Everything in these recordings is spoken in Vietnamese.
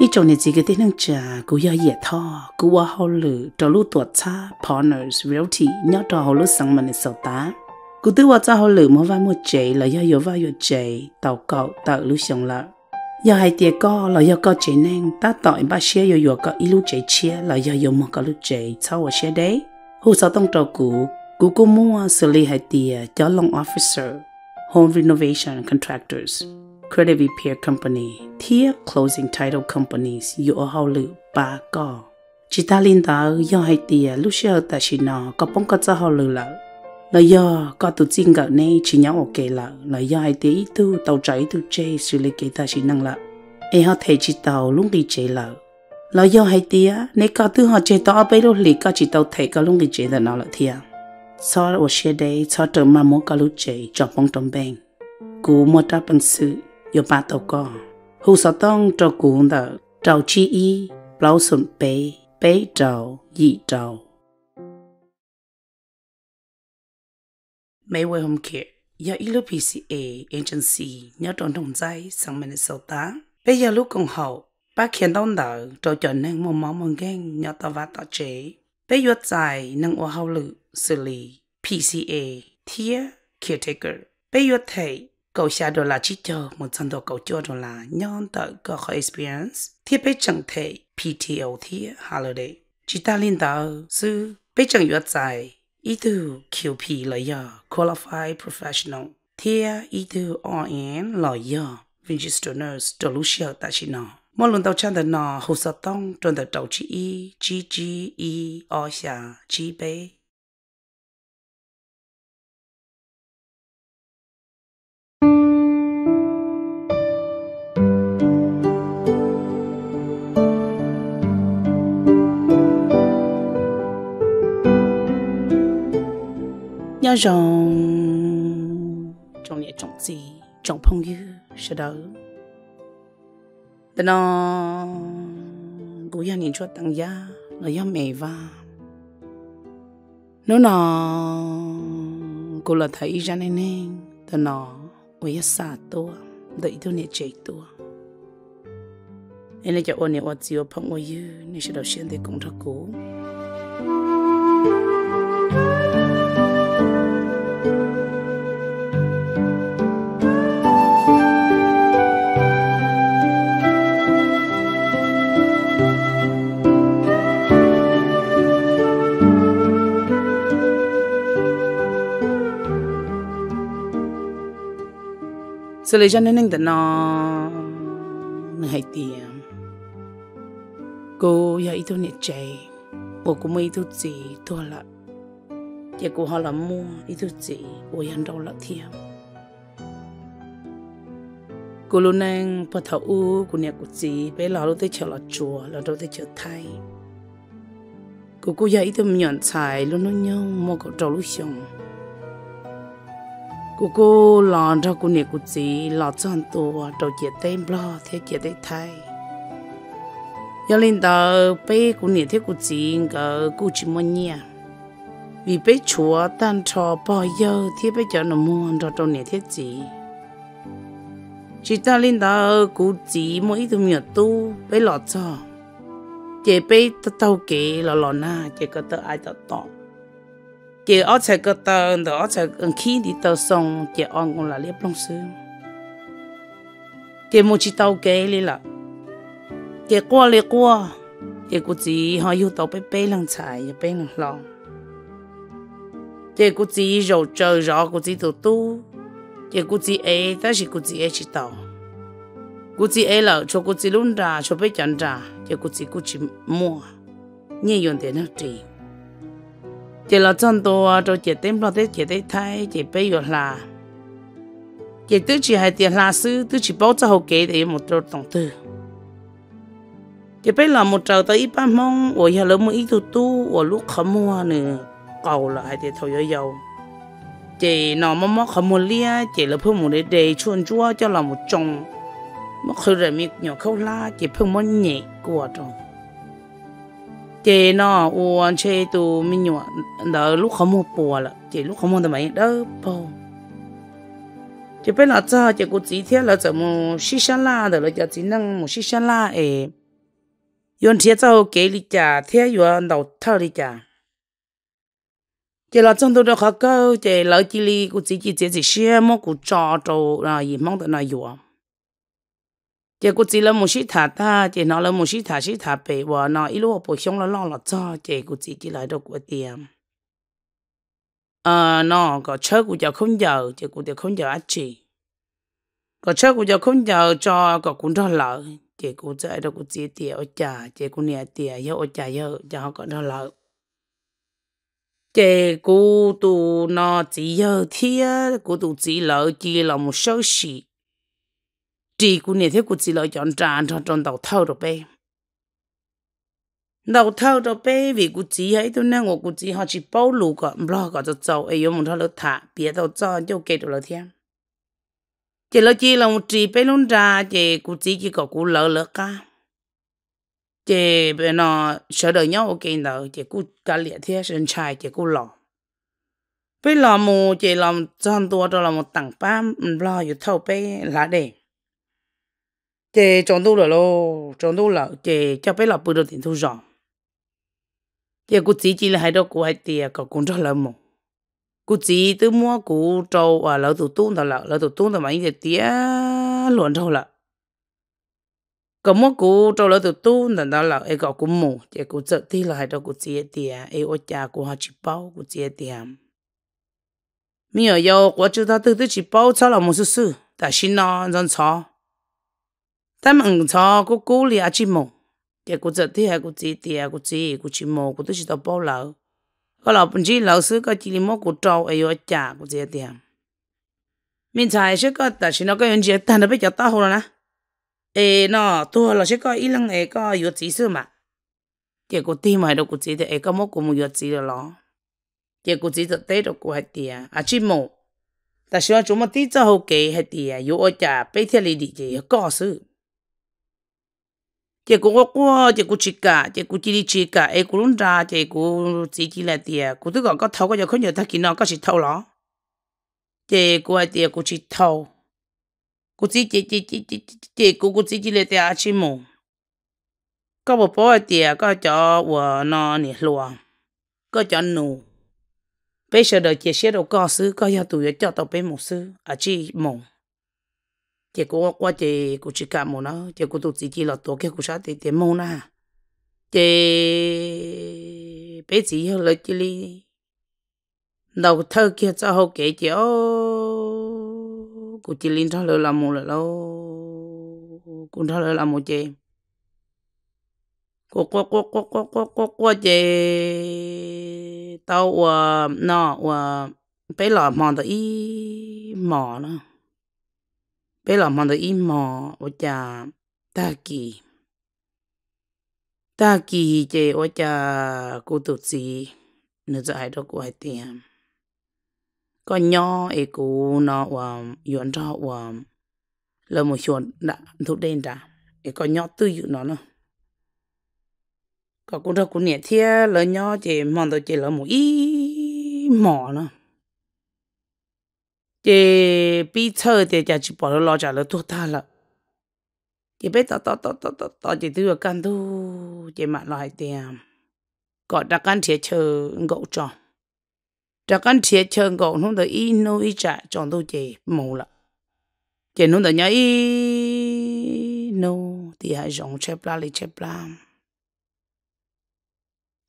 一种呢，这个的能者，古要野套，古我好了，找路多差，partners realty，要找好了生门的手打，古对我找好了，莫话莫借了，要有话有借，祷告到路上了，要还跌高了，要高借呢，打到一把些要有个一路借切了，要有莫个路借，操我些的，后头当照顾，古古莫啊，xử 理还跌，叫 long officer，home renovation contractors。Credit Repair Company, Thea Closing Title Companies, Yo Hao Lu, Ba Go. Chỉ ta linh ta do hai tìa lúc xưa ta chỉ nó có bóng có cho hao lử lợ. Là do có tụ chinh gạo này chỉ nhau ok lợ, là do hai tìa ý tu tàu trái tu chê xử lý kế ta chỉ năng lợ. Ê họ thầy chỉ tàu lúc đi chế lợ. Là do hai tìa, nếu có tư họ chế tàu bấy lúc lì có chỉ tàu thay có lúc đi chế là nó lợ thìa. Sau đó ở xe đây, sau đó mà muốn có lúc chế cho bóng trong bèn. Cú mua ra bằng sự 有把头讲，胡少东做古的，找其一，老顺北，北找一找。美味红客，有一路 PCA agency，有传统在上面的手打，bây giờ lúc còn hậu, ba khiến đông đỡ, rồi trở nên một máu mừng ghen, nhỏ tàu và tàu chế. Bây giờ dài, nâng ô hậu lự, xử lý, PCA, Tier Caretaker. Bây giờ thầy, cậu xa đồ là chỉ cho một chân đồ cậu cho đồ là nhon tờ có khó experience thiết bị chẳng thể PTO thì holiday, chỉ ta liên tờ sư bị chẳng yếu dài ý tư QP là giờ qualified professional thiết ý tư RN là giờ registered nurse đồ lúc xưa ta chỉ nói mỗi lần tàu chân tàu nọ hồ sơ tông trong tàu đầu chỉ e g g e o xa g b nhớ rồng trong nhẹ trong gì trong phong như sẽ đỡ đó nó cũng gia nhìn cho tăng gia nó do mẹ va nó nó cô là thấy ra nên nên đó nó ôi xa tôi đợi tôi nhẹ chạy tôi nên là cho ôn nhẹ ôn chiều phong ôi như nên sẽ đầu tiên thì cũng rất cố sự lấy cho nên anh nó hay tiền cô giờ ít thôi nè chạy bố cũng mấy thứ gì thua lại giờ cô họ là mua ít thứ gì bố ăn đâu là thiệt cô luôn đang bắt thầu u cô nhà cô gì bé lò lúc tới chờ là chùa là đâu tới chờ thay cô cô giờ ít thôi nhận xài luôn nó nhau mua cậu trâu lúc xong cô cô lòn ra cô nè cô chị cho anh tổ đầu chia tên lo thế chia tên thay giờ lên tờ bé cô nè thế cô chị ngờ cô chỉ muốn nhia vì bé chúa tan trò bao giờ thế bé cho nó mua, cho đầu nè thế chị chỉ ta lên tờ cô chị mỗi thứ miệt tu bé lọt cho chị bé tao kể là lọt na chỉ có tớ ai tao tọt chỉ ở chợ cơ tờ ở chợ khi đi tàu sông chỉ ăn cũng là liếp long sư chỉ mua chỉ tàu kế đi là chỉ qua lấy qua chỉ cũng chỉ họ yêu tàu bé bé lăng chài bé lăng lòng chỉ cũng chỉ rồi chờ rồi cũng chỉ tụ tu chỉ cũng chỉ ấy ta chỉ cũng chỉ ấy chỉ tàu cũng chỉ ấy là cho cũng chỉ luôn ra cho bé chẳng ra chỉ cũng chỉ cũng chỉ mua nhiều tiền nó tiền chỉ là chân đồ rồi chỉ tem lo thế chỉ thấy thay chỉ bây giờ là chỉ tự chỉ hay tiền là sư tự chỉ bảo cho học kế để một chỗ tổng tư chỉ bây là một chỗ tới ít ba mong ở nhà lớn một ít tu tu ở lúc khó mua nữa cầu là hay tiền thầu dầu chỉ nó mà mà khó mua lia chỉ là phương một để để chuồn chua cho là một chồng mà khi rồi miệng nhỏ khâu la chỉ phương một nhẹ của chồng chị nó uống chê tù mình nhỏ đỡ lúc không mua bùa là chị lúc không mua được mấy đỡ bò chị bên là sao chị cũng chỉ thiết là giờ mua xí xả la rồi là giờ chỉ năng mua xí xả la ấy yon thiết sau kể đi trả thiết yon đầu thao đi trả chị là trong tôi đó khó câu chị lỡ chỉ, li cũng chỉ chỉ chỉ chỉ xe mua cũng trò trâu là gì mong được nói dụng chị cũng chỉ là một sĩ thả ta chị nói là một sĩ thả sĩ thả bể và nó ít lúc bổ sung là lo là cho chị cũng chỉ chỉ lại được của tiền à nó có chơi của giờ không giờ chị cũng được không giờ ăn chị có chơi của giờ không giờ cho có cũng cho lợ chị cũng chơi được của chị tiền ở nhà chị cũng nhà tiền ở nhà ở nhà họ có đó lợ chị cũng tụ nó chỉ giờ thiên cũng tụ chỉ lợ chỉ là một số sĩ chỉ của nè thế của chị lại chọn tràn cho tròn đầu thâu rồi bé đầu thâu rồi bé vì của chị hay tôi nè, ngồi của chị họ chỉ bao lù cả lo cả cho cháu ấy yêu một thằng lớp thả biết đầu cho cho kể được là thiên chị lo chị là một chị bé luôn ra chị của chị chỉ có của lỡ lỡ cả chị bên nó sợ đời nhau ok nào chị của cả liệt thế sinh trai chị của lòng bây lòng mù chị lòng chọn tua cho lòng một tặng ba lo yêu thâu bé lá đẹp thì chọn tu là lo chọn tu là thì cho bé là bự được tiền thu rõ thì cô chỉ chỉ là hai đó cô hai tiền có cũng cho là một cô chỉ tự mua cô trâu và lỡ tụ tu đó là lỡ tụ tu đó mà những tiền luận thôi là có mua cô trâu lỡ tụ tu đó đó là ai có cũng mù thì cô sợ thì là hai đó cô chỉ tiền ai ở nhà cô học chỉ bao cô chỉ tiền mình ở yêu quá chú ta tự tự chỉ bao cho là một số sự tại xin nó dân sao 他们唔错，我鼓励阿去摸，第个只第二个只第二个只个去摸，我都是到包楼。个老本子老师个只里摸个招，哎呦假个只点。mình xài sẽ có tại sao nó có những chuyện thành nó biết cho tao rồi nè ê nó tôi là sẽ có ý lăng ấy có yếu chỉ sư mà chỉ có tim mà đâu có chỉ thì ấy có một cũng một yếu chỉ rồi lo chỉ có chỉ thực tế đâu có hay tiền à chỉ một tại sao chúng mà tí cho hậu kỳ hay tiền yếu ở nhà bây giờ đi đi chỉ có sự chị cũng có qua chị cũng chỉ cả chị cũng chỉ chỉ cả ai cũng ra chị cũng chỉ chỉ là tiền cũng tôi còn có thâu có giờ không nhớ ta kỹ nào có chỉ thâu lắm chị cũng là tiền cũng chỉ thâu cũng chỉ chỉ chỉ chỉ chỉ chị cũng cũng chỉ chỉ là tiền chỉ mù có một bộ tiền có cho vợ nó nè luôn có cho nụ bây giờ đời chị sẽ đâu có sư có gia tụi cho tao bên một sư à chỉ mù chỉ có qua chỉ cũng chỉ cả một nó chỉ có tụt chỉ chỉ là tổ cái cũng sát thì tiền mua na chỉ bé chỉ hơn là chỉ li đầu thơ kia cho hậu kể chỉ ô cũng chỉ liên thao lời làm một là lâu cũng thao lời làm một chị cô cô cô cô cô cô cô cô chị tao và nó và bé lọ mòn tới mỏ nó 贝老忙的一毛，我家大吉，大吉这我家孤独子，你这还多怪点。có nhỏ ấy cũ nó và yuan cho và là một chuột đã thuộc đen ra ấy có nhỏ tư dự nó nữa có cũng đâu cũng nhẹ thiệt là nhỏ chỉ mòn tôi chỉ là một ít mỏ nữa chị bị thơ thì chả chỉ bỏ lo trả lời thua ta là chị biết tao tao tao tao tao tao chị tự căn tu chị mà lại tiền có đặc căn thiệt chờ gậu tròn đặc căn thiệt chờ gậu không được ít nô ít trả tròn đâu chị mù lắm chị nó được nhớ ít nô thì hãy dùng chép la li chép la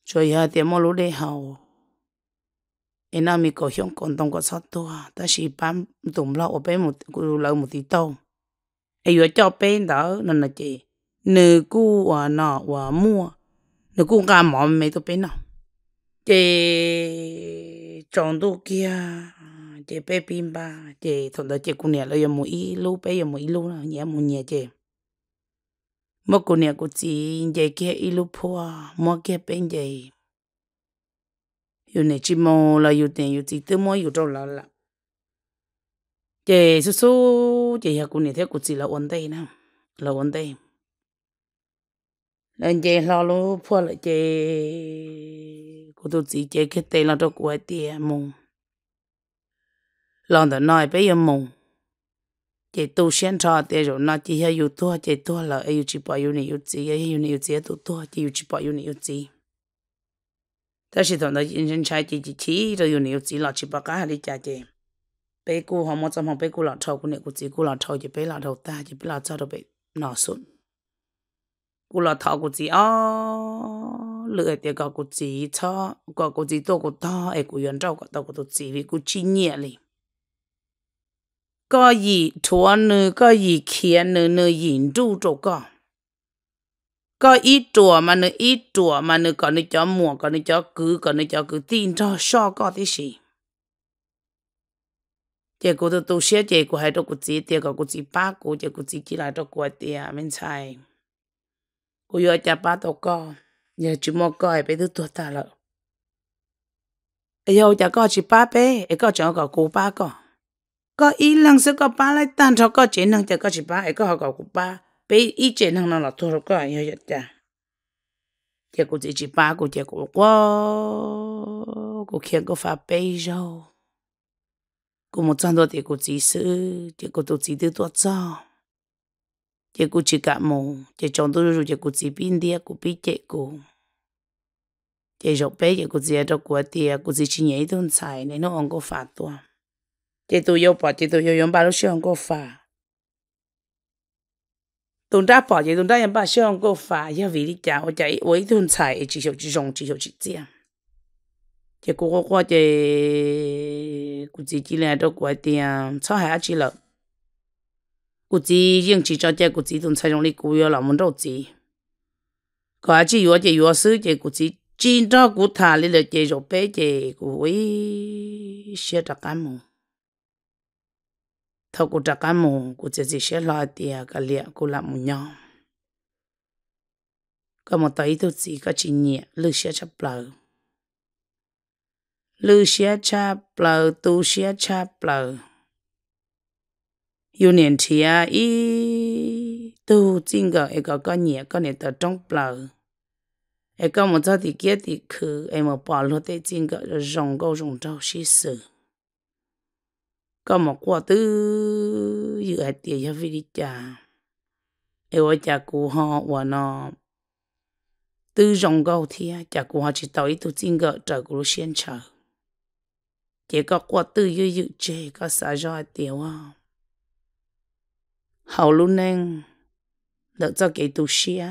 rồi hả thì mua lúa để hầu ena mi ko hiong kon tong ko sot to ta shi pam tum lo pe một ku một tí to e yo cho pe đó nó là chị nữ cu wa nọ wa mua nữ cu ga mọ mẹ to pe nọ chị chọn đồ kia chị pe pin ba chị thằng đó chị cu nè lo yo mo i lu pe yo mo i lu nè nhẹ mo nhẹ chị mo cu nè cu chị chị kia i lu po mo kia pe chị yêu này chỉ mò là yêu tiền yêu chỉ tự mò yêu đâu là là chị số số chị học cũng này theo cũng chỉ là ổn đây nào là ổn đây nên chị lo luôn phua lại chị cô tôi chỉ chị cái tên là đâu của tiền mùng lòng đó nói bây giờ mùng chị tu sen cho tiền rồi nó chỉ hay yêu tua chị tua là e yêu chỉ bảo yêu này yêu chỉ yêu này yêu chỉ e tu tua chị yêu chỉ bảo yêu này yêu chỉ ta chỉ thằng đó nhân trai chỉ chỉ chỉ rồi dùng nhiều chỉ là chỉ bạc cái đi chơi chơi bé cô họ mất tâm họ bé cô là thâu cô này cô chỉ cô là thâu chỉ bé là ta chỉ bé là thâu đâu bé nọ sụn cô là thâu cô chỉ ó lười thì có cô chỉ cho có cô to cô to ấy cô yên trâu có tao cô chỉ vì cô chỉ nhẹ liền gì thua nữa có gì kia nữa nữa nhìn trụ chỗ có có ít chùa mà nó ít chùa mà nó còn nó cho mua còn nó cho cứ còn nó cho cứ tin cho so có thế gì chị cô tôi tôi xé chị cô hai cho cô chị tiền còn cô chị ba cô chị cô chị chỉ lại cho cô tiền mình sai, cô vừa cha ba tôi có giờ chú mua coi bây giờ tôi ta rồi giờ cha có chị ba bé ấy có chồng có cô ba có có ý lăng sẽ có ba lại tan cho có chị năng cho có chị ba ấy có họ có cô ba 被一见他那了多少个要要的，结果这几八个结果我我看个发背肉，我们赚到这个几十，结果都几得多少，结果几感冒，这长多肉结果几病的，个病结果。这肉背结果只到国地，估计去年一顿菜，你弄个发多，这都要把这都要用把路上个发。tuần ra bỏ vậy tuần ra em ba xong cô phải ya vì đi ở chạy ấy tuần xài chỉ số chỉ dùng chỉ số chỉ tiền chỉ cô cô qua chỉ cô chỉ chỉ là đâu qua tiền sao hay chỉ là cô chỉ cho chỉ cô chỉ tuần xài dùng đi cô yêu làm muốn đâu chỉ có chỉ yêu chỉ yêu sư chỉ cô chỉ chỉ cho cô thà đi là chỉ rồi bé chỉ cô ấy sẽ đặt thâu cụ trả cá mù cụ chỉ chỉ sẽ lo tiền cả liệt cụ làm mù nhau có một tới tôi chỉ có chỉ nhẹ lư sẽ chấp lời lư sẽ chấp lời tu sẽ chấp lời yêu niệm chỉ à ý tu chính cái ấy có có nhẹ có niệm tới trong lời ấy có một giờ thì kia thì khứ ấy mà bỏ lỡ tới chính cái rồng câu rồng trâu xí sự có một quả tư dự hạt tiền cho phi đi chà yêu chà cụ họ và nó tư rong gâu thì chà cụ họ chỉ tàu ít tu tin gỡ trở cụ xuyên trở chỉ có quả tư dự dự chê có xả cho hạt tiền à hầu luôn nên được cho kỳ tu xia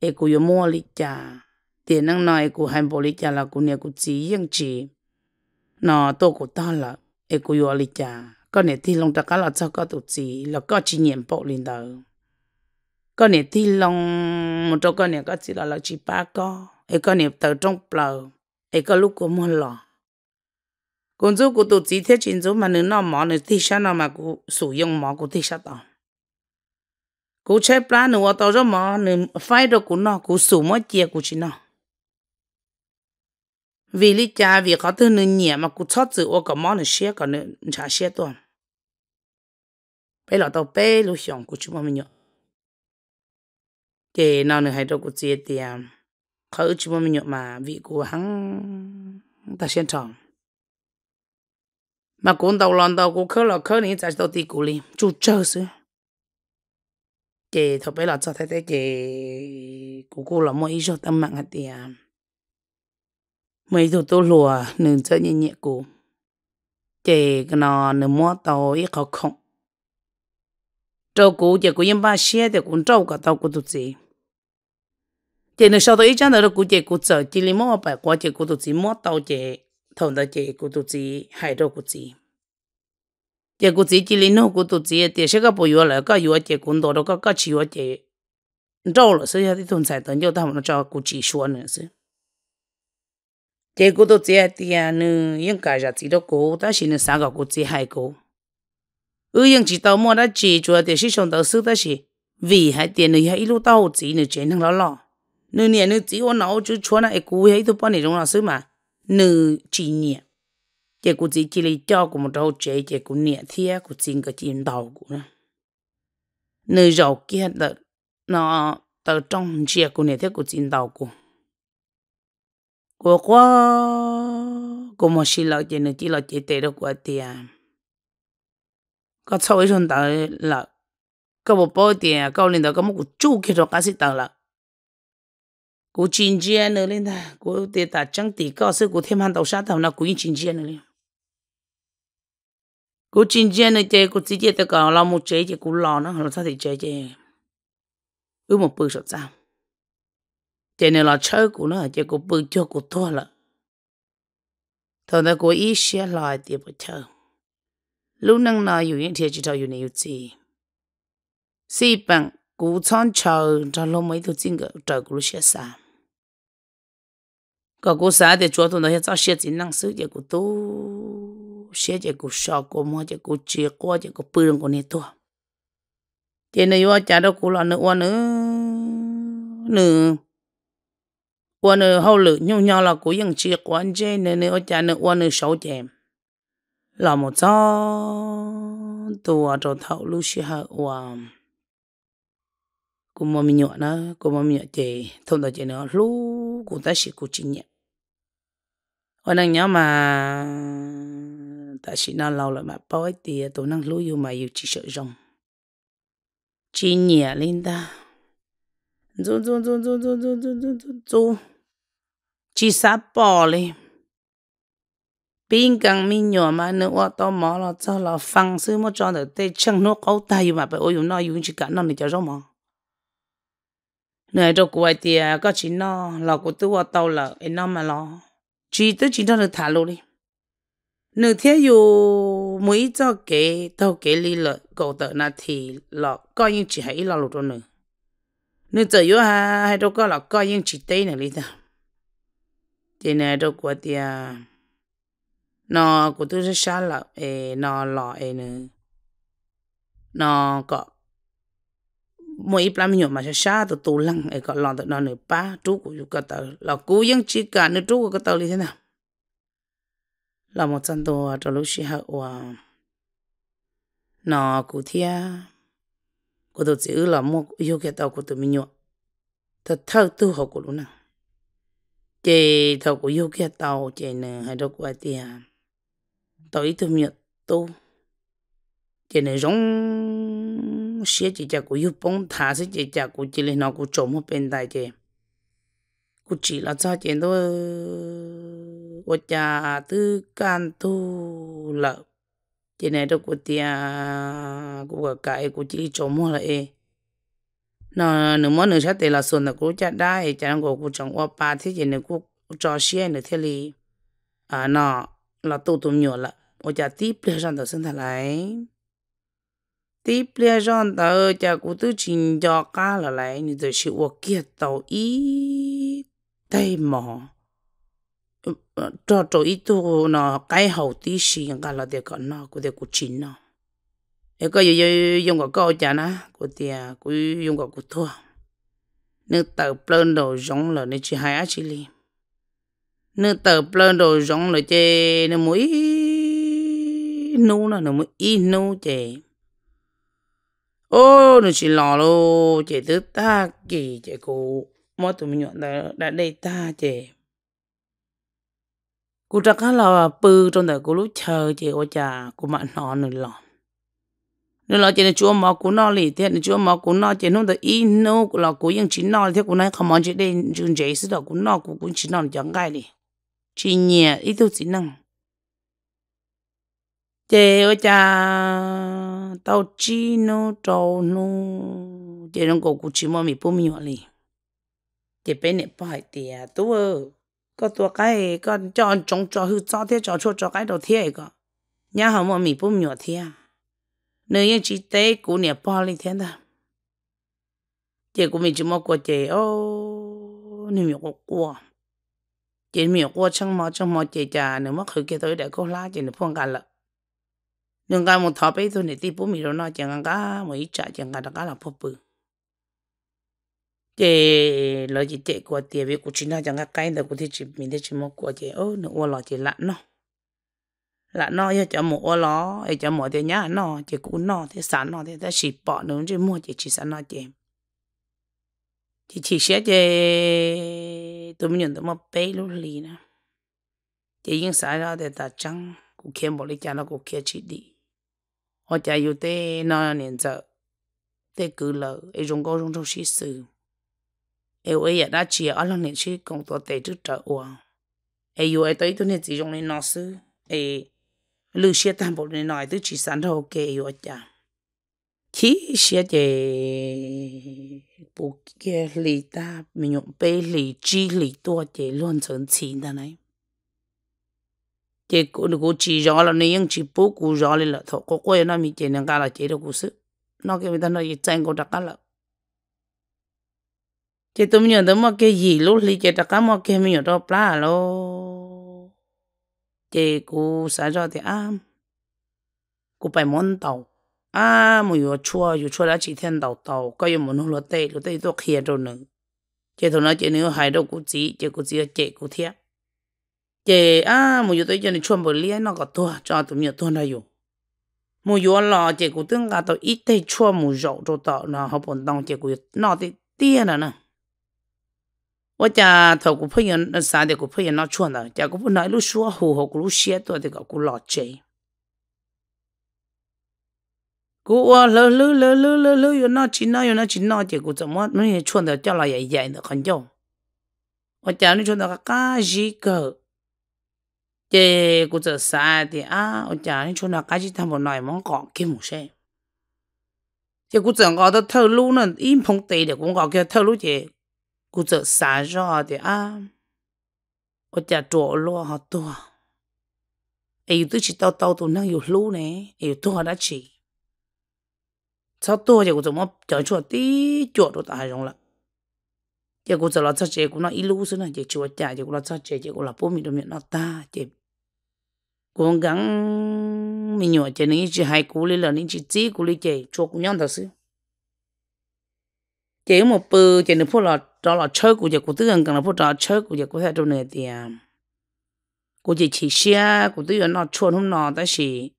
e cụ yêu mua lý chà tiền năng nói cụ hành bộ lý chà là cụ nè cụ chỉ yên chỉ nó tôi cụ ta lợi e, e ku yo li cha có nè thi long ta cá là cho có tụ chỉ là có chỉ nhiệm bộ lên đầu có nè thi long một chỗ có nè có chỉ là là chi ba có e có nè tờ trong bờ e có lúc của mua lò còn chỗ của tụ chỉ thế chuyện chỗ mà nếu nó mỏ nếu thi sa nó mà cụ sử dụng mỏ của thi sa tao cụ chế plan nữa tao cho mỏ nếu phải đâu của nó cụ sử mỗi chia của chỉ nó vì lý cha vì có thứ nữa nhẹ mà cụ chót chữ ô có món này xé có nữa chả xé tôi bây giờ tao bé lúc xong cũng chưa mà mình nhớ nào nữa hay đâu cũng chết đi à chú chưa mình nhớ mà vị cụ hắn ta xem trọng mà cũng tàu lon tàu cũng khó là khó này tại sao tì cụ li chú chơi xứ chị thôi bây giờ cho thấy thế chị cụ cụ là mỗi ý cho tâm mạng hạt tiền mấy dù tôi lùa nương chơi như nhẹ cũ chị cái nó nương mua tàu ít khó khăn trâu cũ chị cũng yên ba xe thì cũng trâu cả tàu của tụi chị chị nương sau tôi ít chán rồi cũ chị cũng sợ chị lấy mua bài qua chị của tụi chị mua tàu chị thằng đó chị của tụi chị hai trâu của chị chị của chị chỉ lấy nô của tụi chị thì sẽ cái bồi dưỡng lại có dưỡng chị cũng đồ đó cái có chịu chị trâu là sẽ thì thằng sai tận cho thằng nó cho của chỉ xuống nữa thế cô tôi chơi tiền nữa nhưng cả giờ chỉ đó cô ta là sáng gặp cô chơi hai cô ừ nhưng chỉ tao mua đã chỉ cho để sử dụng tao sử ta chỉ vì hai tiền nữa hai lúc tao chỉ nữa chuyện đó lo nữa nè nữa chỉ ôn não chứ cho nó cô hai tôi bao mà nữa chỉ nè thế cô chỉ chỉ lấy cho một đầu chơi thế cô nè thia cô xin cái chuyện đầu của nó nữa giàu đó nó tao trong chia cô nè thế cô xin đầu của của quá của một xí lợn chỉ nữa chỉ lợn chỉ tệ đó của tiền có sau ấy chúng ta là có một bao tiền có lên đó có một cái chú kia đó cái gì đó là của chín chia nữa lên ta của tiền ta chẳng tỷ có sự của thêm hàng đầu sát thầu là của chín chia nữa lên của chín chia nữa chơi của chỉ chia ta còn lo một chế chỉ của lo nó là sao thì chơi chơi ư một bự sốt sao chế nên là chơi của nó chế của bưng cho của to là thôi ta của ý xe lại thì bự chơi lúc năng nào dùng những thiết chỉ cho dùng nhiều gì sĩ bằng cú chọn chờ cho lâu mấy thứ chính cái trời của xe xa có cú xa thì chúa tôi nói cho xe chỉ năng sức chế của tu xe chế của sọ của mua chế của chia qua chế của bưng của này to chế nên yo cha đâu cú là nữa nữa nữa วันเขาหลือยุ่งยาเรากูยังเชียกวันเจนเนื้อจานเนื้อวันเนื้อเสาเจมเราหมดจ้าตัวจะเท่าลูกเสียว่ากูมามีหยอนะกูมามีหยอเจทุ่มต่อเจเนาะลูกกูตั้งสิกูจริงเนี่ยวันนั้นเนี่ยมาแต่สิน่าเราเลยมาป่วยเตี้ยตัวนั่งลูกอยู่มาอยู่จีเสยจงจริงเนี่ยลินดา Zu zu zu zu zu zu zu zu zu Chỉ sá bỏ đi. Bên cạnh mình nhỏ mà nữa qua tao mò là cho phăng sư mà cho được tê chân nó cấu tay mà phải ôi nó dùng chỉ cả nó để rõ mà. Nơi đâu của thì có chỉ nó là của tôi qua tao là nó mà lo. Chỉ tôi chỉ nó được thả luôn đi. Nếu thế dù mỗi cho cái tao cái lý lợi cậu tự là thì là coi như chỉ hãy là lụt nữa nếu tự yếu ha hay đâu có là coi những chỉ tay này đi ta thì này đâu có thì à nó của tôi sẽ xa là ê nó lọ ê nữa nó có mỗi ít lắm mà sẽ xa từ tù lăng ê có lọ từ nó nữa ba chú của chú cả tàu là cú những chỉ cả nữa chú của cả tàu lý thế nào là một trận đồ cho lúc xí hậu à, nó cụ thia cô tôi chỉ là mua yêu cái tàu của tôi mình nhọ ta thâu tu học của luôn nè chị tàu của yêu cái tàu chị nè hay đâu của tiền tàu ít tụi mình tu chị nè giống xía chị chả của yêu bông thả xí chị chả của chị lên nó của trộm một bên tai chị của chị là sao chị tôi của cha tư can tu lợi Tēnei rō ko te a ko ka e ko tiri tō mōra e. Nā nā mō nā sā te la sō nā ko chā dā e chā ngō ko chāng wā pā te tēnei ko chā shē nā te li à nā là tō tō mō la o chā tī plē rāng tō sāng tā lai. Tī plē rāng tō chā ko tō chīn chā kā la lai nī tō shī wā kia tō i tēi mō cho cho ít tu nó cái hậu tí xì cái là để còn nó của để của chín nó cái cái dùng dùng cái câu chả na, của để của dùng cái của thua nếu tờ plơn đồ giống là nên chỉ hai á chỉ li nếu tờ plơn đồ giống là chê nó mũi nu là nó mũi ít nu chê ô nó chỉ lò lô chê thứ ta kỳ chê cô mỗi tụi mình nhận đã đã đây ta chê Cô chắc là bư trong đời cô lúc chờ chị ô chà cô mà nó nữa lọ. Nên là chị này chúa mà cô nó lì thế, này chúa mà cô nó chị nó đời y nô là cô yên chỉ nó thế cô này không muốn chị đây chừng chị sẽ đó cô nó cô cũng chỉ nó chẳng gai đi. Chị nhẹ ít thôi chỉ năng. Chị ô chà tao chi nó trâu nó chị nó cô cũng chỉ mà mình bố mình lì. Chị bé này phải tiệt tôi có tuổi cái có cho ăn trống cho hư cho thế cho chua cho cái đầu thế cái, nhà họ mà mì bún nhỏ thế nếu như chỉ tế cụ nhà bao lên thế đó chỉ của mình chỉ mong của chị ô nếu mình có qua chị mình qua chẳng mò chẳng mò chị già nếu mất hư cái tôi để cô lá chỉ nó phong cả lợ nhưng cái một thọ bây thôi này tí bùm mì rồi nó chẳng cả một ít chả chẳng cả đó cả là phổ bự chị lo gì tệ của tiền việc của chính là chẳng cái đó cô thì chỉ mình thấy chỉ một của chị ô nó ô lo chị lạ nó lạ nó giờ cho một ô lo giờ cho một tiền nhá nó chị cũng nó thế sẵn nó thế ta chỉ bỏ nó chứ mua chị chỉ sẵn nó chị chị chỉ sẽ chị tụi mình nhận tụi mình bê lúc lì nè chị yên sai đó để ta chăng cô khen một lấy cha nó cũng khen chị đi họ chạy yêu tê nó nên sợ tê cứ lỡ ấy dùng câu dùng trong sĩ sử eu ấy đã chỉ ở lòng này chứ còn tôi tệ trước trở ủa ấy eu ấy tới tôi nên chỉ dùng lên nó sư ấy lưu xe tam bộ này nói tôi chỉ sẵn đâu kệ eu ấy chả khi xe chế bộ kia lì ta lì chi lì tua chế luôn chân chín ta này chế cô cô chỉ rõ là nếu những chỉ bố cô rõ lên là thọ cô quay nó mình chế năng cả là chế được cô sức nó cái mình ta nói tranh cô đặt cả là chị tụi mình đó mà cái gì lúc lý chị đặt cái mà cái mình đó plá lo chị cô sáng ra thì am cô phải món tàu à mà ở chua ở chua đã chỉ thiên tàu tàu có gì muốn lúa tê lúa tê tôi khía rồi nữa chị thằng nói chị nếu hai đâu cú chỉ chị cú chỉ chị cú thiệt chị à mà ở tới cho này chua bờ lia nó có tua cho tụi mình tua ra rồi mà vừa lo chị cú tưởng cả tàu ít tê chua mà rậu rồi tàu nó học bọn tông chị cú nó thì tiền là nè 我家头古朋友那三的古朋友拿出呢，家古不拿路说好好古路写多的个古老贼。古我老老老老老老有那几那有那几那的古怎么没人穿的掉了也也的很久。我家里穿的个嘎几个，这古这三的啊，我家里穿的嘎几他们那么搞给么些。这古怎搞的透露呢？因碰对的，我搞给透露的。กูจะสาจอเดีย我家着落好多，哎呦，都是到到都能有路呢，哎呦，多好得起。操多呀，我怎么讲出的脚都打上了？结果在那擦鞋，我那一路是那就去我家，结果那擦鞋，结果那不米都没那打，结我讲米鸟在那去海沟里了，你去追沟里去，做姑娘的事。结果我不在那破了。cho là chơi của giờ của tư nhân cần là phụ trò chơi của giờ của thầy trong này thì à, của chỉ chỉ xe của tư nhân nó chuồn hôm nọ ta chỉ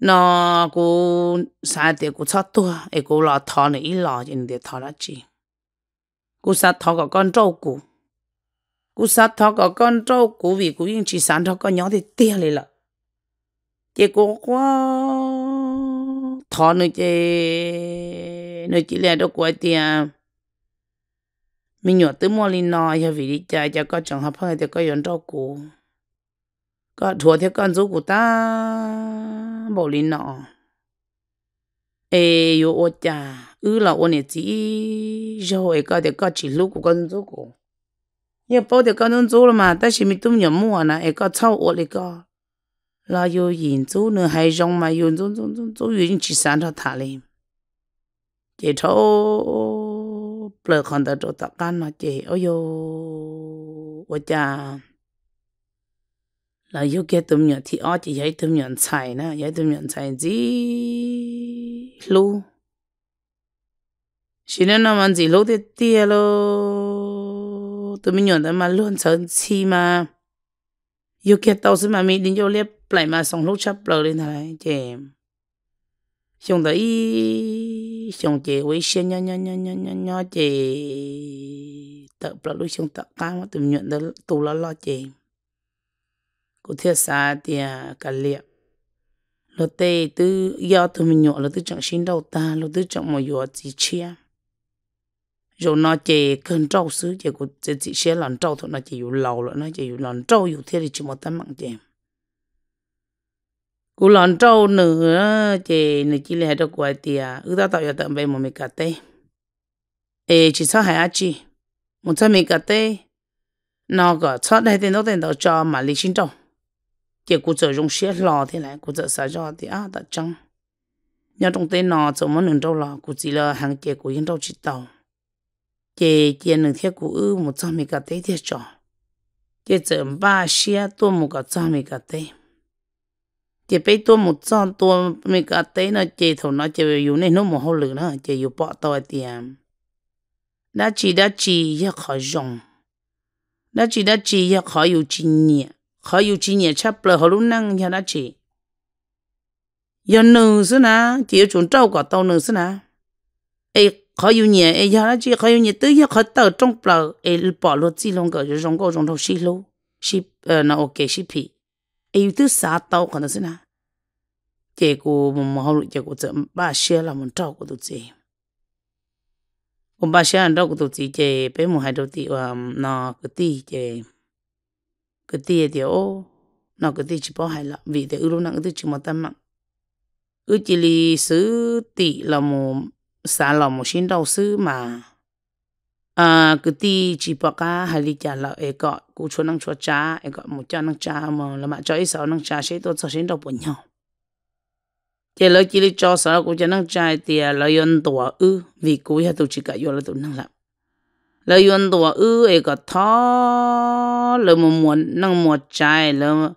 nó của sai thì của sát tua ấy của lọ thọ này ít lọ chỉ để thọ đó chỉ của sát thọ có con trâu của của sát thọ có con trâu của vì của yên chỉ sản thọ có nhỏ thì tiền này là chỉ của quá thọ nữa chỉ nữa chỉ là đâu quay tiền mình nhỏ tới mua linh nọ giờ vì đi chơi cho có chồng hợp hơi thì có yến rau củ có thua thì con rú của ta bộ linh nọ ê yo ô cha ư là ô nè chỉ rồi có thì có chỉ lúc của con rú của giờ bao thì con rú rồi mà ta chỉ mình tụm nhỏ mua nè ê có sau ô lại có là yo nhìn rú nữa hay rong mà yo rú rú rú rú chỉ sáng ra thả lên chỉ thôi เปลือกคนตะโจตะกันมาเจโอโยว่าจะเราอยู่แกตุ่มหยอนที่อ้อจะย้ายตุ่มหยอนใส่นะย้ายตุ่มหยอนใส่จีลูชินน่ะมันจีลูเตี้ยๆโลตุ่มหยอนแต่มาล้วนเฉินชีมาอยู่แกเต้าซึ่งมามีดินโยเรียบปล่อยมาสองลูกชับเปลือกเลยทายเจมชงตะอี xong chị với xe nhá nhá nhá nhá nhá nhá chị tập là lúc xong tập cao mà tụi nhuận đó tù lo lo chị cô thiết xa thì cả liệp lo tê tư do tụi mình nhuận lo tư chẳng xin đầu ta lo tư chẳng mà dọa chị chia rồi nó chị cần trâu xứ chị của chị chị xe lần trâu thôi nó chị dù lâu rồi nó chị dù lần trâu dù thế thì chỉ một tấm mạng chị cú lòn trâu nửa chị nửa chị lại đâu quay tiề ư ta tạo ra tận về một mình cả tê ê chỉ sao hai chị một trăm mình cả tê nó có chót đây thì nó tên đầu cho mà lý sinh trâu chỉ cú chờ dùng xiết lò thế này cú chờ xả cho thì á ta chăng nhớ trong tên nó chỗ nửa trâu lò cú chỉ là hàng chị cú yên trâu chỉ tàu chị chị nửa thiết cú ư một trăm mấy cái tê thiết trò chị chờ ba xe tôi một cái trăm mấy cái tê chỉ bây tôi một son tôi mình cả tế nó chỉ thầu nó chỉ yêu nên nó một hồ lửa nó chỉ yêu bỏ tôi tiền đã chỉ đã chỉ ya khỏi rong đã chỉ đã chỉ ya khỏi yêu chỉ nhẹ khỏi yêu chỉ nhẹ chấp lời họ lúc năng ya đã chỉ ya nữ xí na chỉ yêu chúng trâu cả tàu nữ xí na ai khỏi yêu nhẹ ai ya đã chỉ khỏi yêu nhẹ tới ya khỏi tàu trong bờ ai bỏ lốt chỉ lông cả rồi rong cái rong đầu xí lô xí ờ nó ok xí phi yêu thứ sa tàu còn đó xin à chế cô mà hậu lụy chế cô chậm ba xe là muốn trâu của tụi chị cũng ba xe ăn đâu của tụi chị chế bé một hai đầu ti và na cứ ti, chế cứ ti thì ô na cứ ti chỉ bỏ hai lọ vì thế ưu lúc nào cứ tí chỉ một tâm mạng ưu chỉ lì sứ ti là một sa là một xin đầu sứ mà à cứ ti chỉ bỏ cả hai lít trả lợ ấy gọi cú chúa năng chúa cha ấy gọi một cha năng cha mà là mà cho ít sáu năng cha sẽ tốt cho sẽ đọc bốn nhau thế lời chỉ lý cho sáu cú cha năng cha thì à, lời yên tủa ư vì cú ya tụ chỉ cả yêu là tụ năng làm lời yên tủa ư ấy gọi thó lời một muốn năng một trái lời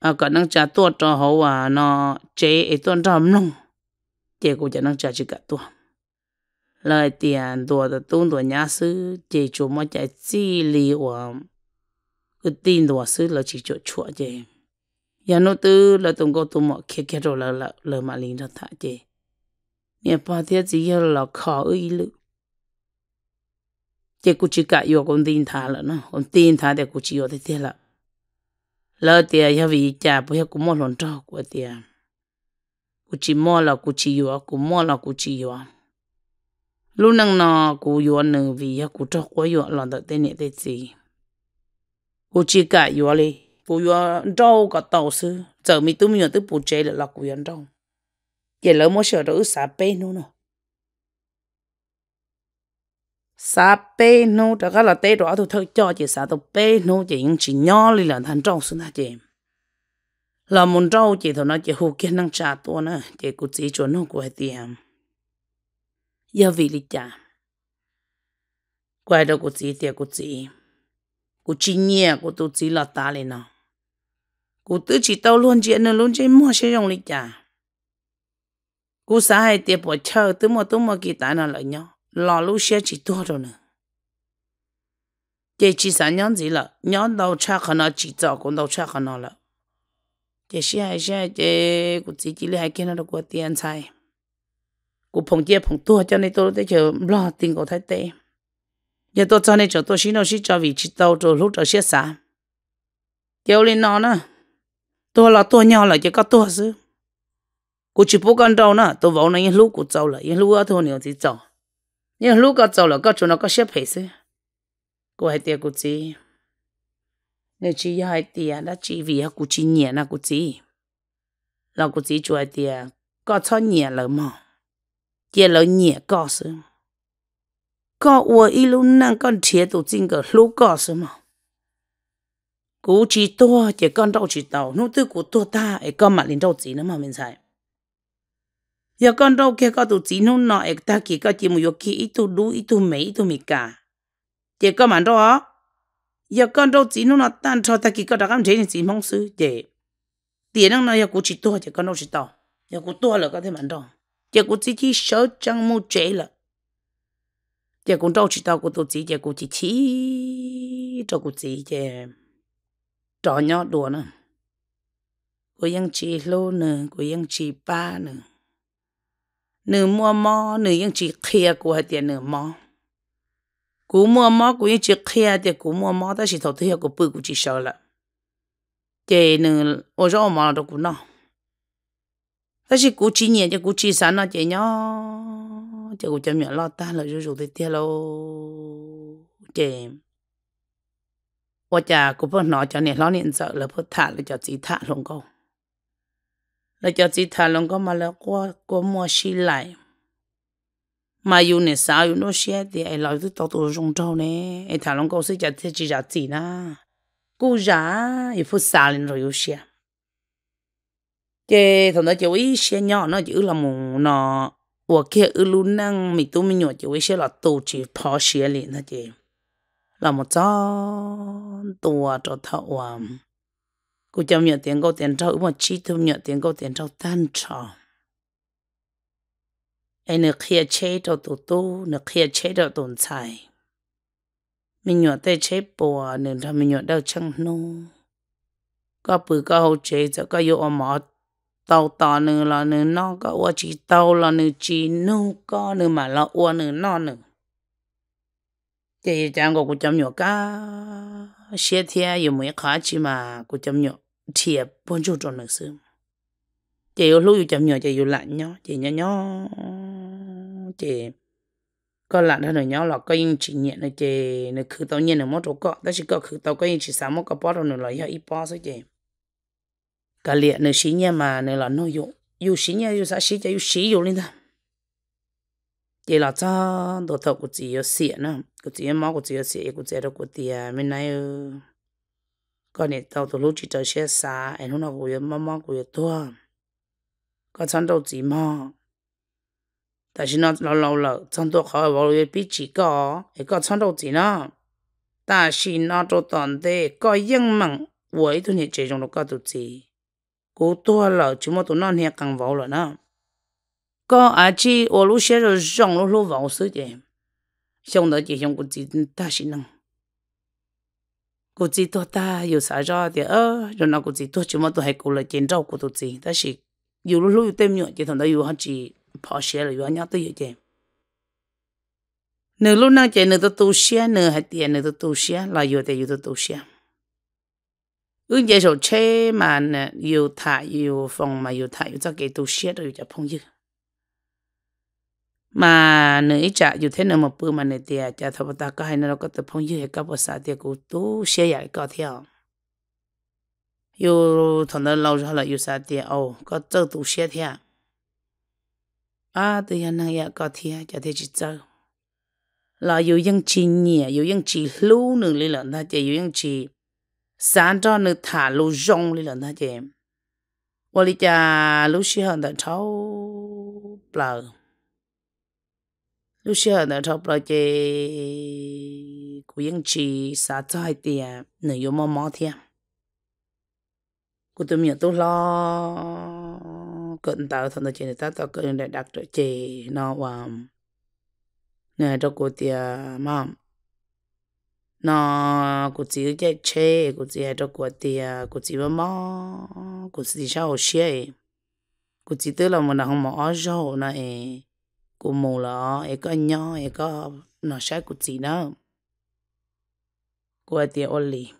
à cái năng cha tua cho hậu à nó chế ấy tuân trầm nông thế cú cha năng cha chỉ cả tuông lời tiền đồ đồ tôn đồ nhà sư chỉ chủ mà chạy chi li của cứ tin đồ sư là chỉ chỗ chùa chứ nhà nô tư là tung có tung mọ kia kia rồi là là là mà linh ra thả chứ nhà ba thiết chỉ là khó ý lự chỉ cứ chỉ cả yêu con tin thà là nó con tin thà để cứ chỉ yêu thế thế là lỡ tiền nhà vì cha bây giờ cũng mua lon trâu của tiền cứ chỉ mua là cứ chỉ yêu, cứ mua là cứ chỉ yêu lúc năng nọ cụ yuan nữ vì ya cụ cho quá yuan lòng được thế này thế gì cụ chỉ cả yuan đi cụ yuan đâu có tàu sư giờ mi tu mi yuan tức bù là lọc cụ yuan đâu giờ lỡ mà sửa đỡ xả bê nu nọ xả bê nu đó cái là tê đó tôi thôi cho chị xả tôi bê nu chị những chị nhỏ li là thành trâu xuống ta chị là muốn trâu chị thôi nó chỉ hù kia năng trà tua nữa chỉ cụ chỉ cho nó quay tiền yavilitia. Guarda così, tia così. Cuciniera, cotuzzi la tale no. Cutu chỉ tao luôn chuyện nó luôn chơi mua sẽ dùng lịch trả. Cú xã hay tiệp bỏ chờ tới mua tôi mua kỳ tài nào lợi nhau. Lò lúc xe chỉ tua rồi nữa. Chị chỉ xã nhóm gì là nhóm đầu cha khả nó chỉ cho cũng đầu cha khả nó là. Chị xe hay xe chị cũng chỉ chỉ là hai kia nó được qua tiền sai của phòng chia phòng tua cho nên tôi thấy chờ lo tình của thái tệ giờ tôi cho nên cho tôi xin nó xin cho vị trí tàu rồi lúc đó xé xả kéo lên nó nữa tôi là tôi nhau là chỉ có tôi chứ cô chỉ bố con đâu nữa tôi vào này lúc của cháu là lúc ở thôn nhiều thì cháu nhưng lúc có cháu là có chỗ nó có xếp hết chứ cô hãy tiền của chị nếu chị hay tiếc đã chỉ vì cô chỉ nhẹ là cô chỉ là cô chỉ chỗ hãy tiền có cho nhẹ là mà chế lỡ nhẹ có sự có ua y lúc năng con chế tổ chính cỡ lúc có sự mà cú chỉ to con đâu chỉ tàu nút tư của to ta ấy con mặt lên đâu chỉ nữa mà mình sai giờ con đâu kia có tổ chỉ nút nọ ấy ta kia có một ít tu ít tu ít tu cả chế con mặt đó giờ con đâu chỉ nút nọ tan cho ta kia có đã cảm thấy là chỉ mong sư chế tiền năng nó giờ cú chỉ con đâu chỉ tàu giờ cú to là có thể đó giờ cô chỉ chỉ sợ chẳng mua chế là giờ cũng đâu chỉ tao cô tôi chỉ giờ cô chỉ chỉ cho cô chỉ giờ trò nhỏ đùa nữa cô ยัง chỉ lô nữa cô ยัง chỉ ba nữa nửa mua mò nửa ยัง chỉ kia của hai tiền nửa mò cú mua mò cú những chỉ kia thì cú mua mò ta chỉ thầu thứ hiệu của bự cú chỉ sợ là chị nửa ô rõ mò đâu cú nào? thế chỉ cú chỉ nhẹ cho cô chỉ sẵn nó chạy nhó chạy cô chạy miệng lo ta là rủ rủ thế tiếc lâu chị qua chả cô bớt nói cho nên lo niệm sợ là bớt thả là cho chị thả luôn câu là cho chị thả luôn câu mà là qua qua mua xí lại mà yêu nè sao yêu nó xe thì ai lo cứ tao tụi rong trâu nè ai thả luôn câu sẽ cho chỉ chỉ ra chỉ na cú giả yêu phút xa lên rồi yêu xe chế thằng đó chế ấy xe nhỏ nó giữ là một nó ở kia ở luôn năng mình tụi mình nhỏ chế ấy xe là tổ chỉ thò xe liền nó chế là một chó tua cho thọ à cô cho nhận tiền câu tiền trâu mà chi thơm nhận tiền câu tiền trâu tan trò ai nửa kia chế cho tụ tu nửa kia chế cho tồn tại mình nhỏ tay chế bùa nửa thằng mình nhỏ đau chân nô có bự có hậu chế cho có yêu ở mỏ tàu tỏ nữ là nữ nó có ua chỉ tàu là nữ chỉ nu có nữ mà là ua nữ nó nữ chị chẳng có cụ chấm nhọ cả xe thia dù mấy khá chỉ mà cụ chấm nhọ thiệp bốn chú tròn nữ sư chị yêu lúc dù chấm nhọ chị yêu lạnh nhó chị nhó nhó chị có lạnh thôi nữa nhó là có yên chỉ nhẹ nữa chị nữ khử tàu nhẹ nữa mất chỗ cọ đó chỉ có khử tàu có yên chỉ sáng mất có bó rồi nữa là yêu ít bó thôi chị cả liệt nơi xí nhà mà nơi là nô dụng dù xí nhà dù sao xí cho dù xí dù lên thôi chỉ là cho đồ thợ của chị ở xịn nữa của chị em máu của chị ở xịn của chị đó của tiền bên nói, còn này tao tụi lúc chị chơi xe xa em lúc nào cũng có, máu máu cũng em tua có chăn đầu chị mò tại sao nó lâu lâu là chăn bảo là bị chỉ có em có chăn đầu chị nó tại sao nó cho toàn thế có yên mặn với trong đó có tụi chị cô tua là chú mô tụ non hè càng vào rồi nó có à chi ô lú xe rồi rong lú lú vào sứ chị xong đó chị xong cú chỉ ta xin năng cú chị tua ta yêu sao, ra thì ơ rồi nó cú chị tua chú mô hay cú là chén rau của tụ chị ta xì yêu lú lú tem nhọ chị thằng đó yêu hắn chị bỏ xe rồi có hắn nhát tới vậy chị nửa lúc nào chị nửa tụ xe nửa hai tiền nửa tụ xe là tiền thì yêu tụ xe ư giờ số chế mà nè yêu thả yêu phòng mà yêu thả yêu cho cái tu sét rồi cho phong dư mà nữ trả yêu thế nào mà bự mà nè tiệt trả thọ ta có hay nó có tập phong dư hay có bớt sao tiệt cũng tu sét vậy có theo yêu thằng nó lâu rồi là yêu sao tiệt ô có chơi tu sét theo à tự nhiên năng có theo trả thế chỉ chơi là yêu dân chỉ nhẹ yêu dân chỉ lưu nữa lý luận ta chỉ yêu dân chỉ sáng cho nữ thả lô rong lên lần ta chị em và lý cha lúc xưa hơn ta cháu bờ lúc xưa hơn ta cháu bờ chị của những chị xã cho hai tiền nữ yêu mò mò thiệt của tôi mình tôi lo cận tạo thằng ta chơi người ta tạo cận để đặt trở chị nó và nè cho cô tiền mom nó cụ chỉ cái chế cụ chỉ hay cho cụ thì cụ chỉ mà mò cụ chỉ sao xe cụ chỉ tức là mình không mò sao này cụ mù là cái có nhỏ ấy có nó sai cụ chỉ đó cụ thì ở đây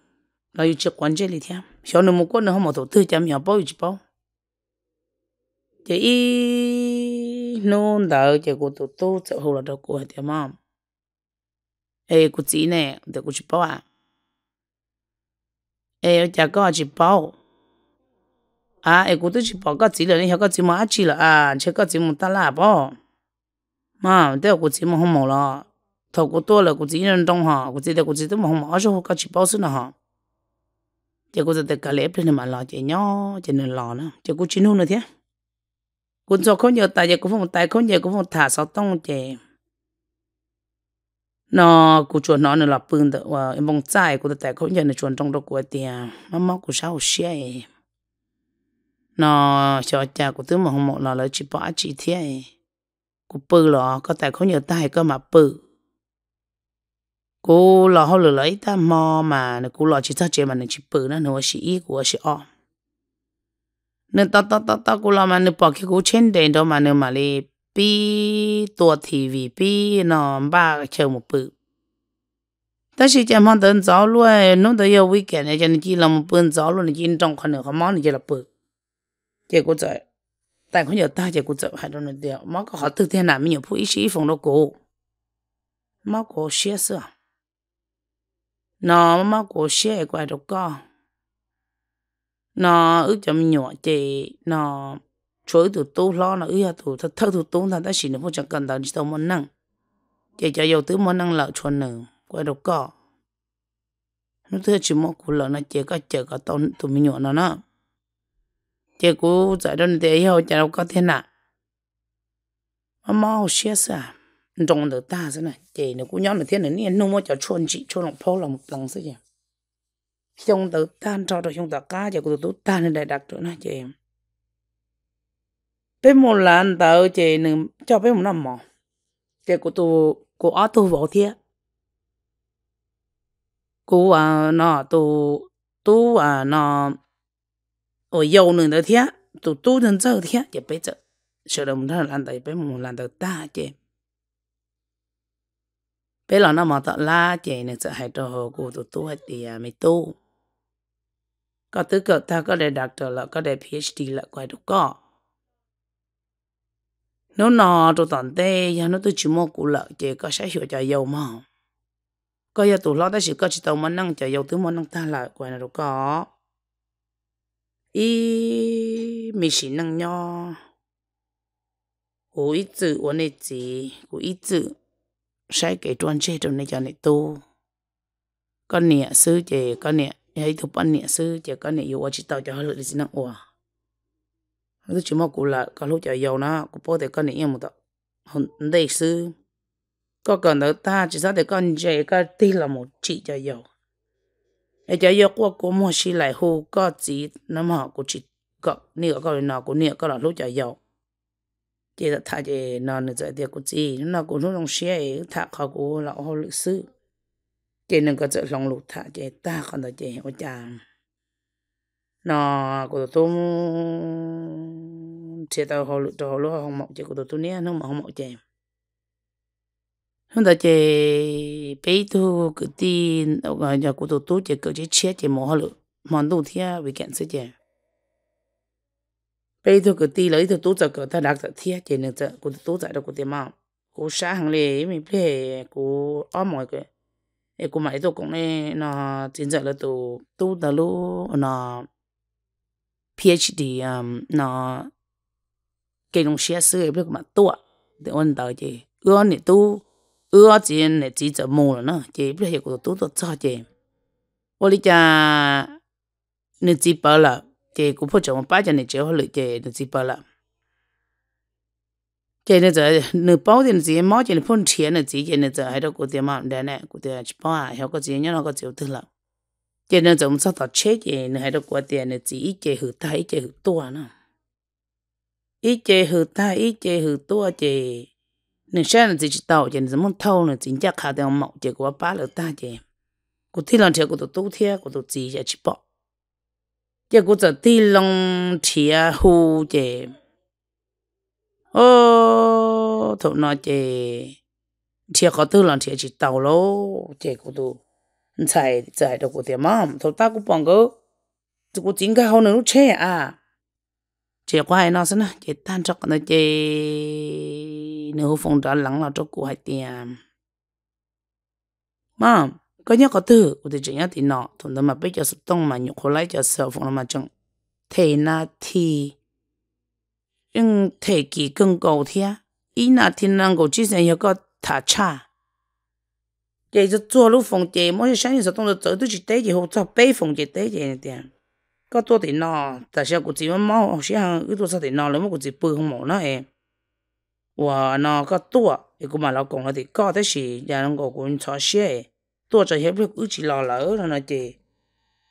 nó yêu chiếc quan chế đi theo sau nữa một con nó không mò tổ tư chăm nhỏ bao nhiêu bao chỉ nôn đỡ chỉ cụ tổ tu sẽ hồ là đâu cụ thì mong 诶，古子呢，得古去包啊。诶，我家个去包。啊，诶，古都去包个子了，你晓个子么阿去了啊？吃个子么得啦包。嘛，得古子么好毛了，头古多了古子人懂哈，古子得古子都么好毛，阿是好个去包是了哈。这古子得个来不能嘛老姐娘，姐能老了，这古去弄了天。古做空就大姐古风大空姐古风塔少东姐。nó cụ chuột nó nữa là phun đó và em bông trái cụ tại cũng nhận được chuột trong đó của tiền nó móc của sao xe nó cho cha của thứ mà không một là lấy chỉ bỏ chỉ thế cụ bự lọ có tại không nhớ tay cơ mà bự cụ lọ họ lừa lấy ta mò mà nó cụ lọ chỉ thắt chỉ mà nó chỉ bự nó nó chỉ ý của chỉ ọ nên ta ta ta ta cụ lọ mà nó bỏ cái cụ trên đèn đó mà nó mà lấy ปีตัวทีวีปีนอบ้าเชิงมุปือ但是讲嘛，等早路弄得要危险的，叫你进那么奔早路，你进张可能还忙你进了奔，结果在，但可能大结果在还弄得掉，马个好头天难免有铺一些一封的狗，马个些事，那马个些怪着搞，那有叫么鸟的那。chơi tụ tú lo nó ý tụ thật thơ tụ tú thằng ta chỉ nó chẳng cần tao đi tao muốn năng chỉ cho dầu tứ muốn năng lợ chuồn nữa quay đâu có nó thưa chỉ một cú lợ nó chỉ có chờ có tao tụi mình nhọn nó nó chỉ cú giải đơn thế hiểu chả đâu có thế nào mà mau xia xa trong được ta thế này chỉ nó cũng nhớ là thế này nên nó mới cho chuồn chị chuồn lòng phố là một lần thế gì trong tự tan cho được trong tự cá chỉ có tụ tan lên đại đặc nữa nè chị em bé một lần tao chỉ nên cho bé một năm mỏ chỉ của tôi, của ở tu võ thiệt của à nó tôi tu à nó ở yêu nương đó thiệt tôi tôi nương chơi thiệt chỉ bé chơi sợ đồng thằng lần tao bé một lần tao ta chỉ bé là nó mà tao la chỉ nên sẽ hai cho của tu tôi hết thì à mày tu có tư cực ta có để doctor là có để PhD là quay được có nó nọ cho tận tê giờ nó tôi chỉ mua củ lợ chỉ có sẽ hiểu cho dầu mà có giờ tụ lo tới sự có chỉ tàu mà năng cho dầu thứ mà năng ta lại quay nào đâu có ý mì chỉ năng nho của ít chữ của này chỉ của ít chữ sẽ kể tròn chơi trong này cho này tu con nè sư chỉ con nè hay thuộc ăn nè sư chỉ con nè yêu chỉ tàu cho họ được gì năng ủa nó chỉ mong cụ là có lúc chạy dầu nó cụ bố thì con này em một tập hồn đầy sư có cần tới ta chỉ sao để con chạy cái tí là một chị chạy dầu để chạy dầu qua cụ mua xí lại hù có gì nó mà cụ chỉ có nịa có nó cụ nịa có là lúc chạy dầu chỉ là thà chỉ nó nữa chạy tiệc cụ gì nó cụ lúc đồng xe thà khó cụ là hồ lịch sư chỉ nên có chạy lòng lụt thà chỉ ta còn là chỉ hồ chàng nó của tôi chế tàu hồ lụt hồ lúa hồng mọc chế của tôi nia nó mà hồng mọc chế chúng ta chế bây tu cứ tin ông ờ, gọi nhà của tôi chế cứ chế chết chế mỏ hồ lụt mòn đồ thia vì kiện sẽ chế bây tu cứ tin lấy tôi tu giờ cứ ta đặt giờ thia chế nữa giờ của tôi tu giờ đâu của tiền mỏ của xã hàng lề mình phải của ó mọi cái cái của mày tôi cũng nên nó chính giờ là tu tu từ lúc nó PhD um, nó cái công xe sư ấy biết mà tua thì ôn tờ chị ưa nè tu ưa chị nè chỉ cho mù rồi nó chị biết hiểu của tu tu cho chị ô lý cha nè chỉ bảo là chị cũng phải chọn ba cho nè chị hỏi chị nè chỉ bảo là chị nè giờ nè bảo thì nè chị máu chị nè phun tiền nè chị nè giờ hai đâu của tiền mà đẻ này của tiền chỉ bảo à hiểu cái gì nhau nó có chịu thương cho nên chúng sao tao chết vậy nữa hay đâu quá tiền nữa chỉ ít chế hử ta ít chế hử tua nữa ít chế hử ta ít chế hử tua chế nên sao là chỉ chỉ tao chơi nên muốn thâu nữa chính chắc khá theo mạo chế của ba lỡ ta chế. của thi lòng chơi của tụi tu thiệt của tụi chỉ chơi chỉ bỏ chơi của tụi thi lòng thiệt hù chế, ô thằng nó chế. thiệt có tư lòng thiệt chỉ tao lố chế của tụi chạy chạy đâu có tiền mà thôi ta cũng bằng cơ chỉ cái hậu nữa chế à chế qua hay nó xin à chế cái chế nếu phong trả lắng là cho cô hay tiền mà có nhớ có từ của thì thì nọ thôi nó mà biết cho sự tông mà nhục lấy cho sợ phong mà chẳng thế na thì nhưng thế kỳ cưng cầu thia ý na thì năng cầu chỉ sẽ có thả cha 这就做路风节，莫是想你说动作走都是对的，或者背风节对的点。có tôi thì nó tại sao cũng chỉ mà mau sẽ hàng ít tôi sao thì nó lấy mà cũng chỉ bự không mỏ nó em và nó có tua thì cũng mà lão công nó thì có thế gì nhà nó có cũng cho xe tua cho hiệp việc cứ chỉ lo lỡ là nó chỉ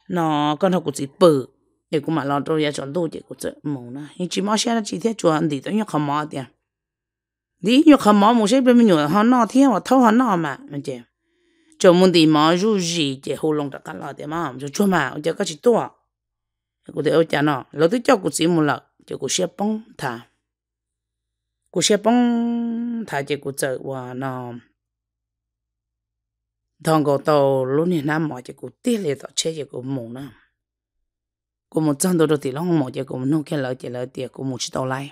nó con nó cũng chỉ bự thì mà lo tôi nhà chọn tôi chỉ cũng chỉ mỏ nó nhưng chỉ mà xe nó chỉ thế chuẩn thì tôi nhớ không mỏ đi nhớ không mỏ một xe bên mình nhớ họ nó thế mà thâu họ mà mình chỉ cho mình đi mà rủ gì chỉ hồ lòng đã cắn lại thì mà cho cho mà cho các chị to cô để ở nhà nó lỡ tôi cho cô xí một lần cho cô xếp bông thả cô xếp bông thả chỉ cô chơi và nó thằng cô tàu lúc này nó mọi chỉ cô tiếc liền tao chơi chỉ cô mù nữa cô một trăm đô đô thì long một chỉ cô nô cái lợi chỉ lợi tiền cô một chỉ tàu lại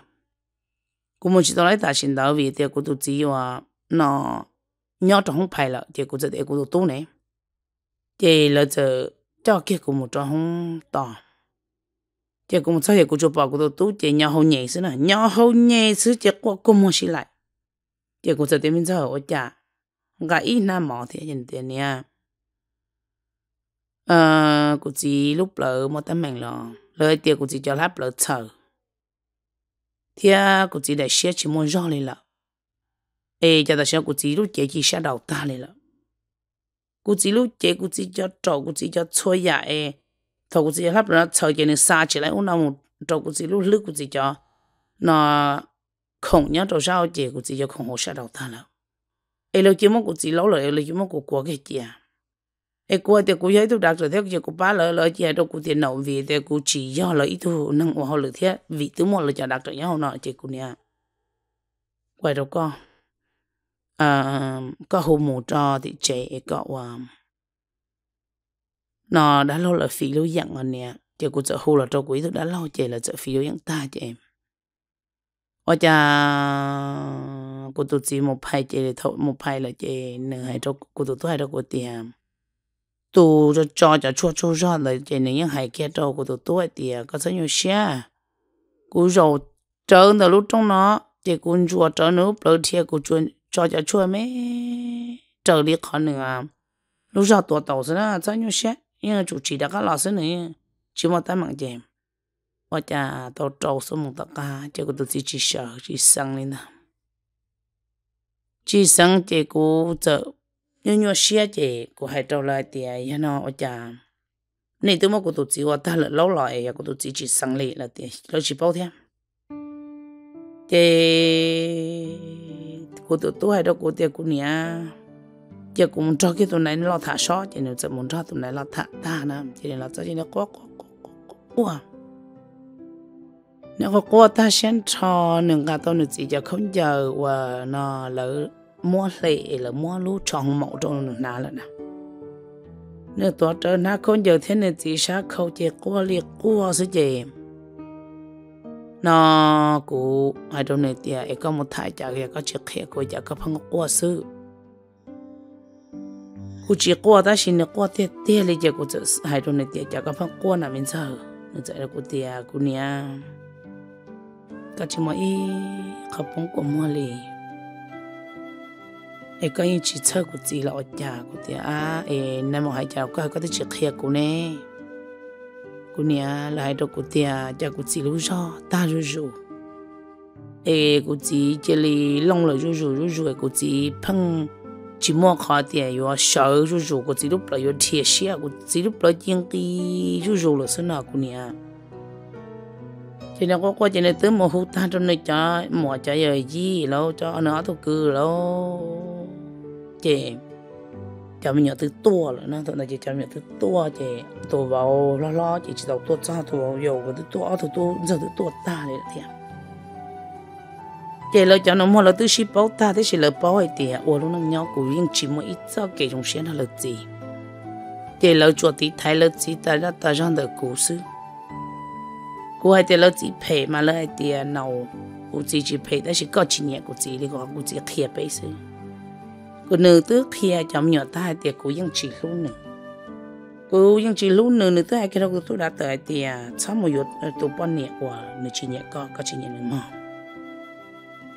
cô một chỉ tàu lại ta xin đỡ vì tiền cô tụt chỉ và nó nhỏ trong không phải là chỉ có dạy của tôi này chỉ là chờ cho kia của một trong không to chỉ cũng một sao giờ của chụp bảo của tôi chỉ nhỏ hậu nhẹ xứ này nhỏ hậu nhẹ xứ chỉ qua cũng một xí lại chỉ cũng giờ tiền mình sao ở nhà gái ít nam mỏ thì nhận tiền nha ờ của chị lúc lỡ một tấm mảnh lò lời tiền của chỉ cho lắp lỡ chờ thì của chỉ để share chỉ muốn rõ lên lợ ê cho ta xem cụ chỉ lúc chế chỉ sẽ đầu ta này là cụ chỉ lúc chế cụ chỉ cho trâu cụ chỉ cho chơi ya dạ, ê thầu cụ chỉ hấp nó chơi cái này xa chỉ lại ông nào một trâu cụ chỉ lúc lúc cụ chỉ cho nó không nhớ trâu sao chế cụ chỉ cho không hồ sẽ đầu ta là ê lâu chỉ mong cụ chỉ lâu rồi ê lâu chỉ mong cụ qua cái gì à ê qua thì cụ thấy tôi đặt rồi thế giờ cụ ba lời lời chị đâu cụ tiền nấu vì thì cụ chỉ do lời ít thôi năng hoa họ lực thế vì thứ một lời cho đặt rồi nhau nọ chị cụ nè quay đầu con Ờ, có hồ mù cho thì trẻ có ờ. nó đã lâu là phí lưu dặn rồi nè chị cũng sợ hồ là cho quý tôi đã lâu chị là sợ phí lưu dặn ta chị em ở cha cô tôi chỉ một hai chị thì thôi một hai là chị nửa hai cho cô tôi hai cho cô tiền tu cho cho cho chua chua ra là chị nửa những hai kia cho cô tôi tuổi tiền ờ, có rất nhiều xe cô rồi trơn từ lúc trong nó chị cũng chua trơn nước bớt thiệt cũng chuyện cho cho chua mẹ trở đi khó nữa lúc giờ tuổi tàu xin đó cho nhau xét nhưng chủ trì đã có lò xứ này chỉ một tay mạng chèm và cha tàu trâu số một tất cả chỉ có tôi chỉ chỉ sợ chỉ sang lên nào chỉ sang chỉ có chợ nhưng nhau xét chỉ có hai trâu lại thì ấy nó cha này tôi mà có tự chỉ qua ta là lâu lại có tôi chỉ chỉ sang lên là thì nó chỉ bao thêm thì cô tụ tú hay đó cô tiệt cô nha, giờ cô muốn cho cái tụi này lo thả sót cho nên giờ muốn cho tụi này lo thả ta nè cho nên là cho nên nó có có có có có nếu có có ta xem cho nên cái tao này chỉ cho không giờ và nó lỡ mua lệ là mua lú tròn mẫu trong nà là nè nếu tao trở nó không giờ thế này chỉ sao khâu chỉ qua liệt qua sự gì นากูไอ้ตรงนี้เตียเอก็มุทายจากเอก็เช็คเฮกูจากก็พังกัวซื้อกูจชกัวตาชินกัวเทีเทีเลยจากกูจะไอ้ตรงนี้เตียจากก็พังกัวน่ะมินซ่าเนื่องจากกูเตียกูเนี้ยก็ชิมอีขับพังกัวมาเลยเอก็ยังชิเชกูจีละอดจากูเตียเอ้ยนั่นมองหายใจก็ก็ต้องเช็คเฮกูเนี้ย cô nhà lại đâu cô tia cha cô chỉ lú cho ta rú rú ê cô chỉ chỉ lì long là rú rú rú rú cô chỉ phăng chỉ mua khó tiền yo sợ rú rú cô chỉ lúc là yo thiệt xia cô chỉ lúc là chiến đi rú rú là sao nào cô nhà cho nên có có cho nên tới mùa hút ta trong này cho mùa cho giờ gì lâu cho nó thô cư lâu chị cho mình nhớ từ tua rồi nó tụi nó chỉ cho mình từ tua chỉ tụ vào lo lo chỉ chỉ đầu tua cho tụ vào dầu cái thứ tua ờ, tụ tua giờ thứ tua ta đấy thiệt. chỉ là cho nó mua là thứ ship bao ta thế chỉ là bao ấy thì ô lúc nó nhau cũng riêng chỉ một ít sao kể trong xe nó là gì chỉ là chỗ tí thái là gì ta là ta rằng được cố sư cố hay thì là chỉ phải mà là thì nào cố chỉ chỉ phải đó chỉ có chỉ nhẹ cố chỉ đi có cố chỉ thiệt bây giờ cô nữ tước kia chậm nhỏ ta tiệc cô vẫn chỉ luôn nữa cô vẫn chỉ lúc nữa nữa hai cái đó tôi đã tới tiệc sau à, một chút à, tôi bận nhẹ quá nữa chỉ nhẹ có có chỉ nhẹ nữa mà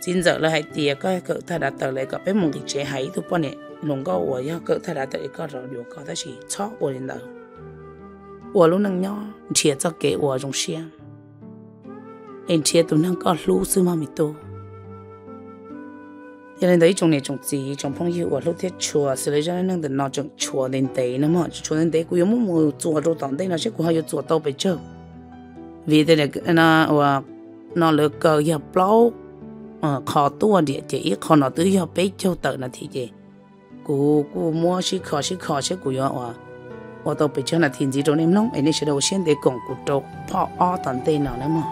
xin giờ là hai tiệc có cỡ ta đã tới lại có bé một cái chế hay tôi bận nhẹ lòng có của do cỡ ta đã tới có rồi điều có ta chỉ chó của đến đâu của lúc năng nhỏ chia cho kế của trong xe em chia tôi năng có lúc xưa mà mình tôi cho nên đấy trong này trong gì trong phong hiệu ở lúc thế chùa xử lý cho nên nâng nó trong chùa đến tế mà chùa đến tế cũng yếu mua chùa đồ tỏng đây nó sẽ cũng hay chùa tàu bị chơi vì thế là nó nó lỡ cờ hiệp lâu khó tua địa chỉ khó nó tứ hiệp bế châu tờ là thì gì cú cú mua xí khó xí khó xí cú yếu à và tàu là thì gì trong em nóng ấy nên sẽ đầu 先得拱 cú trâu bỏ ở tận tế nào nữa mà